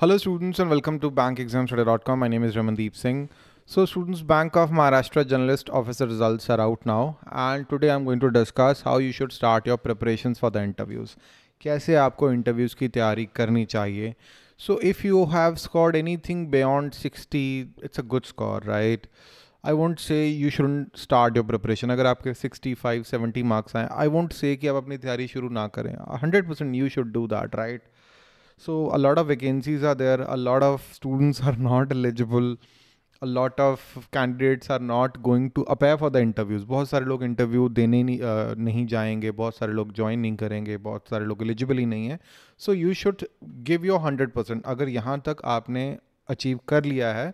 Hello students and welcome to bankexamstudy.com. My name is Ramandeep Singh. So students, Bank of Maharashtra Journalist Officer results are out now and today I'm going to discuss how you should start your preparations for the interviews. कैसे आपको interviews की तैयारी करनी चाहिए so if you have scored anything beyond sixty it's a good score right I want say you should start your preparation अगर आपके 65, 70 marks आए आई want से कि आप अपनी तैयारी शुरू ना करें 100% you should do that right So a lot of vacancies are there. A lot of students are not eligible. A lot of candidates are not going to appear for the interviews. बहुत सारे लोग interview देने नहीं, uh, नहीं जाएंगे बहुत सारे लोग ज्वाइन नहीं करेंगे बहुत सारे लोग एलिजिबल ही नहीं है so you should give your hundred percent अगर यहाँ तक आपने अचीव कर लिया है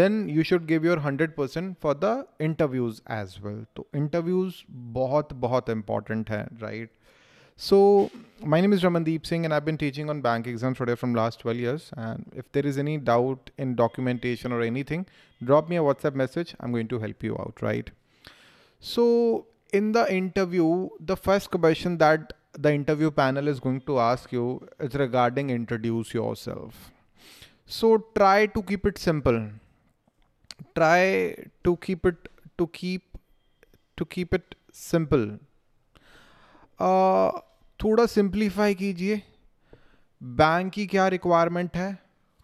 then you should give your hundred percent for the interviews as well तो इंटरव्यूज़ बहुत बहुत इम्पॉर्टेंट है right So my name is Ramandeep Singh and I've been teaching on bank exams today from last 12 years. And if there is any doubt in documentation or anything, drop me a WhatsApp message. I'm going to help you out, right? So in the interview, the first question that the interview panel is going to ask you is regarding introduce yourself. So try to keep it simple. Try to keep it to keep to keep it simple. Uh, थोड़ा simplify कीजिए bank की क्या requirement है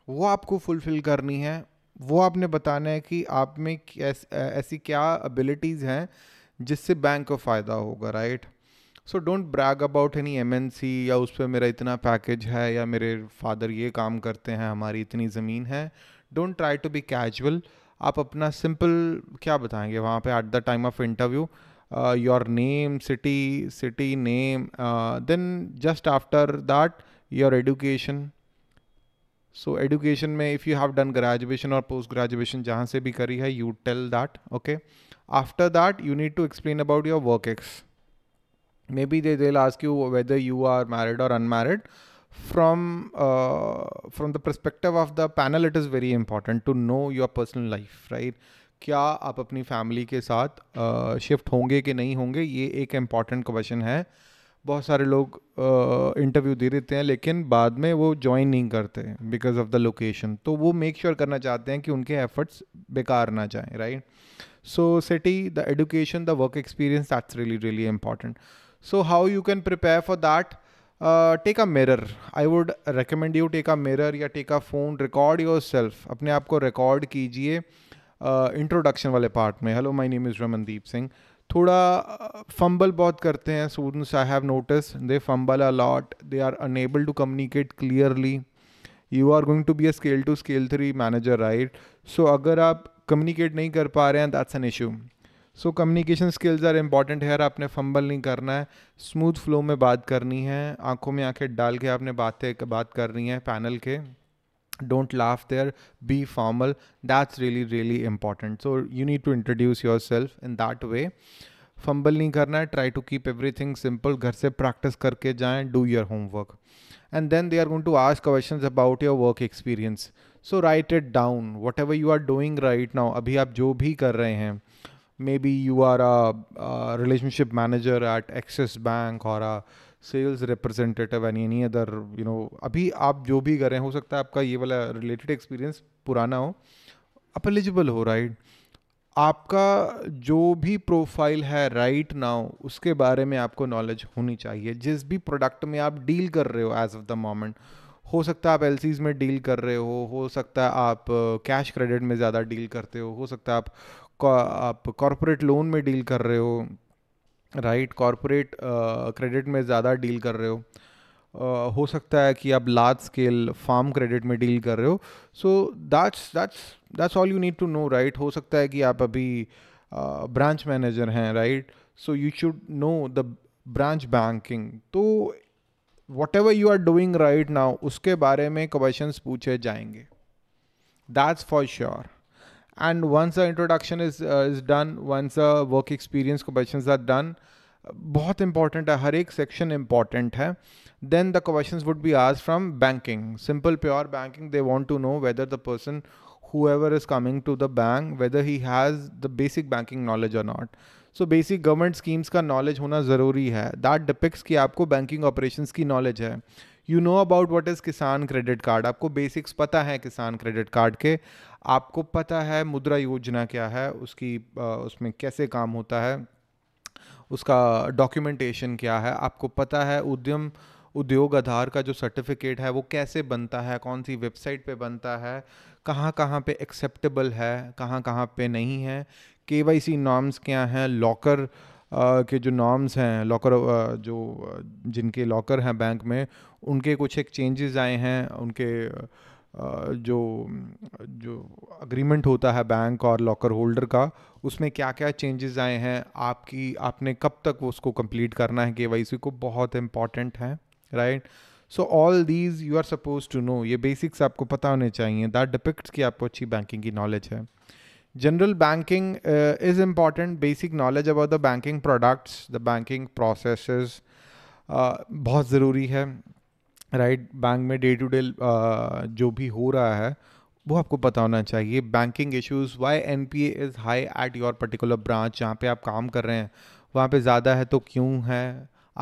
वो आपको fulfil करनी है वो आपने बताना है कि आप में ऐसी क्या एबिलिटीज़ हैं जिससे बैंक को फ़ायदा होगा right so don't brag about any MNC या उस पर मेरा इतना पैकेज है या मेरे फादर ये काम करते हैं हमारी इतनी ज़मीन है don't try to be casual आप अपना सिंपल क्या बताएंगे वहाँ पे at the time of interview uh, your name, city, city name. Uh, then just after that, your education. So education may, if you have done graduation or post graduation, jahan se bhi kari hai, you tell that. Okay. After that, you need to explain about your work ex. Maybe they, they'll ask you whether you are married or unmarried. From uh, from the perspective of the panel, it is very important to know your personal life, right? क्या आप अपनी family के साथ shift होंगे कि नहीं होंगे ये एक इम्पॉर्टेंट क्वेश्चन है बहुत सारे लोग इंटरव्यू दे देते हैं लेकिन बाद में वो ज्वाइन नहीं करते बिकॉज ऑफ द लोकेशन तो वो मेक श्योर sure करना चाहते हैं कि उनके एफर्ट्स बेकार ना जाएं right so city the education the work experience that's really really important so how you can prepare for that take a mirror I would recommend you take a mirror या take a phone record yourself अपने आप को record कीजिए introduction वाले part में hello my name is Ramandeep Singh थोड़ा fumble बहुत करते हैं students I have notice they fumble a lot they are unable to communicate clearly you are going to be a scale two scale three manager right so अगर आप communicate नहीं कर पा रहे हैं that's an issue so communication skills are important है आपने fumble नहीं करना है स्मूथ फ्लो में बात करनी है आंखों में आंखें डाल के आपने बातें बात करनी है पैनल के don't laugh there be formal that's really really important so you need to introduce yourself in that way fumble नहीं करना है try to keep everything simple घर से प्रैक्टिस करके जाएं do your homework and then they are going to ask question about your work experience so write it down whatever you are doing right now अभी आप जो भी कर रहे हैं maybe you are a relationship manager at Axis bank और a sales representative any any other you no अभी आप जो भी करें हो सकता है आपका ये वाला रिलेटेड एक्सपीरियंस पुराना हो आप एलिजिबल हो राइट आपका जो भी प्रोफाइल है राइट right नाउ उसके बारे में आपको नॉलेज होनी चाहिए जिस भी प्रोडक्ट में आप डील कर रहे हो एज ऑफ द मोमेंट हो सकता है आप एल में डील कर रहे हो हो सकता है आप कैश क्रेडिट में ज़्यादा डील करते हो हो सकता है आप आप कॉरपोरेट लोन में डील कर रहे हो राइट कॉरपोरेट क्रेडिट में ज़्यादा डील कर रहे हो uh, हो सकता है कि आप लार्ज स्केल फार्म क्रेडिट में डील कर रहे हो so that's that's that's all you need to know right हो सकता है कि आप अभी ब्रांच uh, मैनेजर हैं right so you should know the branch banking तो whatever you are doing right now उसके बारे में क्वेश्चन पूछे जाएंगे that's for sure and once a introduction is is done once a work experience question are done बहुत important है हर एक सेक्शन इंपॉर्टेंट है then the question would be आज from banking simple pure banking they want to know whether the person whoever is coming to the bank whether he has the basic banking knowledge और not so basic government schemes का knowledge होना ज़रूरी है that depicts कि आपको banking operation की knowledge है you know about what is Kisan credit card आपको बेसिक्स पता है किसान क्रेडिट कार्ड के आपको पता है मुद्रा योजना क्या है उसकी उसमें कैसे काम होता है उसका डॉक्यूमेंटेशन क्या है आपको पता है उद्यम उद्योग आधार का जो सर्टिफिकेट है वो कैसे बनता है कौन सी वेबसाइट पे बनता है कहाँ कहाँ पे एक्सेप्टेबल है कहाँ कहाँ पे नहीं है के वाई सी नॉर्म्स क्या हैं लॉकर के जो नॉर्म्स हैं लॉकर जो जिनके लॉकर हैं बैंक में उनके कुछ एक चेंजेस आए हैं उनके जो जो अग्रीमेंट होता है बैंक और लॉकर होल्डर का उसमें क्या क्या चेंजेस आए हैं आपकी आपने कब तक उसको कंप्लीट करना है के को बहुत इम्पॉर्टेंट है right so all these you are suppose to know ये बेसिक्स आपको पता होने चाहिए दैट डिपिक्ट कि आपको अच्छी बैंकिंग की नॉलेज है general banking is important basic knowledge about the banking products the banking process बहुत ज़रूरी है राइट right? बैंक में डे टू डे जो भी हो रहा है वो आपको पता होना चाहिए banking issues Y N P is high at your particular branch जहाँ पे आप काम कर रहे हैं वहाँ पे ज़्यादा है तो क्यों है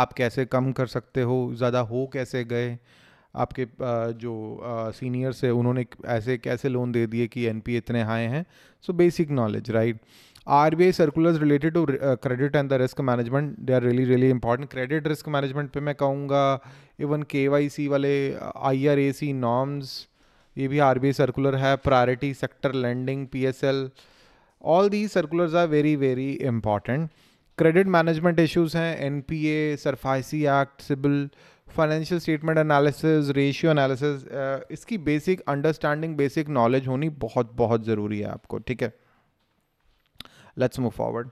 आप कैसे कम कर सकते हो ज़्यादा हो कैसे गए आपके जो सीनियर्स है उन्होंने ऐसे कैसे लोन दे दिए कि एन इतने हाई हैं so basic knowledge right R B I circular related to credit and the risk management they are really really important credit risk management पर मैं कहूँगा इवन के वाई सी वाले I R A C norms ये भी R B I circular है priority sector lending P S L all the circular are very very important credit management issues हैं N P A SARFAESI act CIBIL financial statement analysis ratio analysis इसकी basic understanding basic knowledge होनी बहुत बहुत ज़रूरी है आपको ठीक है let's move forward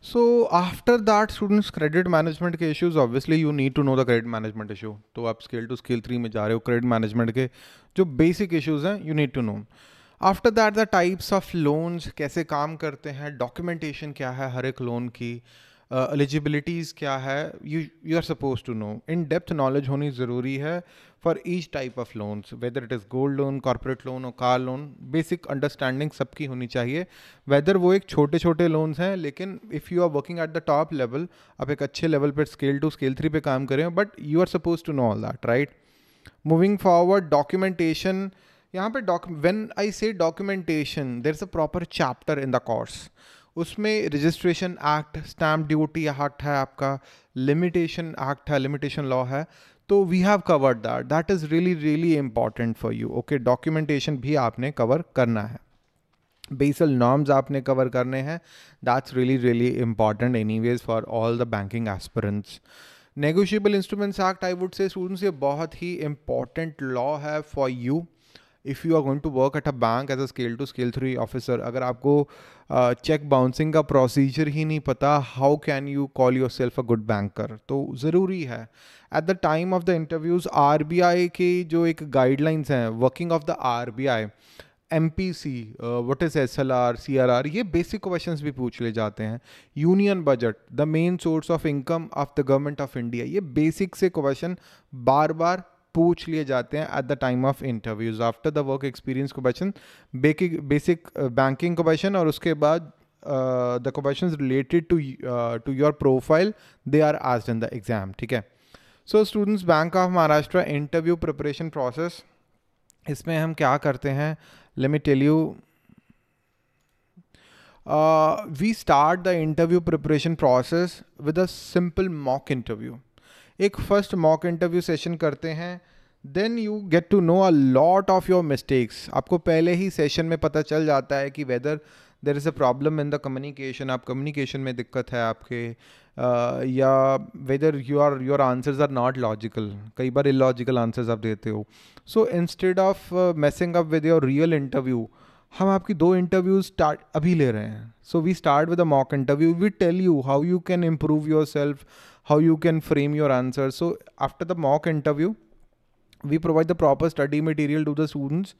so after that students credit management के issues obviously you need to know the credit management issue तो आप scale to scale 3 में जा रहे हो credit management के जो basic issues हैं you need to know after that the types of loans कैसे काम करते हैं डॉक्यूमेंटेशन क्या है हर एक लोन की uh, एलिजिबिलिटीज़ uh, क्या है you you are suppose to know in depth knowledge होनी ज़रूरी है for each type of loans whether it is gold loan corporate loan और कार लोन बेसिक अंडरस्टैंडिंग सबकी होनी चाहिए वेदर वो एक छोटे छोटे लोन्स हैं लेकिन if you are working at the top level आप एक अच्छे लेवल पर स्केल टू स्केल थ्री पे काम करें but you are suppose to know all that right moving forward documentation यहाँ पर doc when I say documentation there is a proper chapter in the course उसमें registration act stamp duty act है आपका limitation act है limitation law है तो we have covered that that is really really important for you okay documentation भी आपने cover करना है बेसल नॉर्म्स आपने कवर करने हैं that's really really important any ways for all the banking aspirants negotiable instruments act I would say students ये बहुत ही इम्पॉर्टेंट लॉ है for you if you are going to work at a bank as a scale two scale three officer अगर आपको cheque bouncing का procedure ही नहीं पता how can you call yourself a good banker तो ज़रूरी है at the time of the interviews R B I के जो एक गाइडलाइंस हैं working of the R B I M P C what is S L R C R R ये basic question भी पूछ ले जाते हैं union budget the main source of income of the government of India ये basic से question बार बार पूछ लिए जाते हैं at the time of interviews after the work experience question basic banking question और उसके बाद the question related to to your profile they are asked in the exam ठीक है so students bank of Maharashtra interview preparation process इसमें हम क्या करते हैं let me tell you we start the interview preparation process with a simple mock interview एक first mock interview session करते हैं then you get to know a lot of your mistakes आपको पहले ही सेशन में पता चल जाता है कि whether there is a problem in the communication आप कम्युनिकेशन में दिक्कत है आपके uh, या whether you are your answers are not logical कई बार इलॉजिकल आंसर्स आप देते हो so instead of messing up with your real interview हम आपकी दो इंटरव्यू स्टार्ट अभी ले रहे हैं so we start with a mock interview we tell you how you can improve yourself how you can frame your answer so after the mock interview we provide the proper study material to the students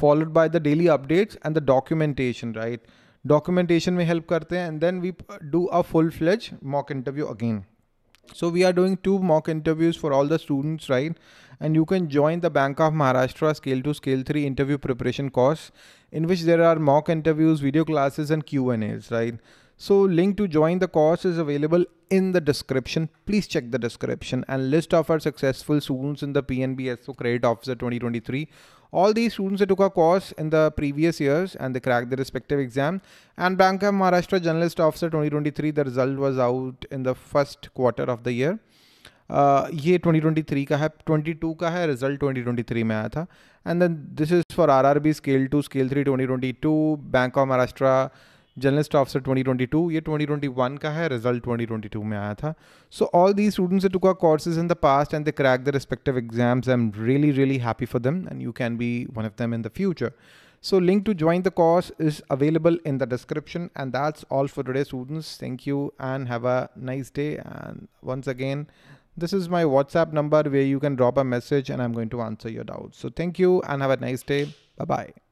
followed by the daily updates and the documentation right documentation में help करते हैं and then we do a full fledge mock interview again So we are doing two mock interviews for all the students, right? And you can join the Bank of Maharashtra Scale Two Scale 3 interview preparation course in which there are mock interviews, video classes and Q&As, right? So link to join the course is available in the description. Please check the description and list of our successful students in the PNB SO Credit Officer 2023 all these students that took a course in the previous years and they cracked the respective exam. And Bank of Maharashtra Journalist Officer 2023, the result was out in the first quarter of the year. ये uh, 2023 का है 22 का है result 2023 में आया था and then this is for RRB scale two scale three 2022 bank of Maharashtra Journalist officer 2022 ये 2021 का result. 2022 में So all these students the students to का courses in the past and they crack the respective exams I really really really happy for them and you can be one of them in the So link to join the course is available in the description and that's all for today students. Thank you and have a nice day. And once again, this is my WhatsApp number where you can drop a message and I'm going to answer your doubts. So thank you and have a nice day. Bye-bye.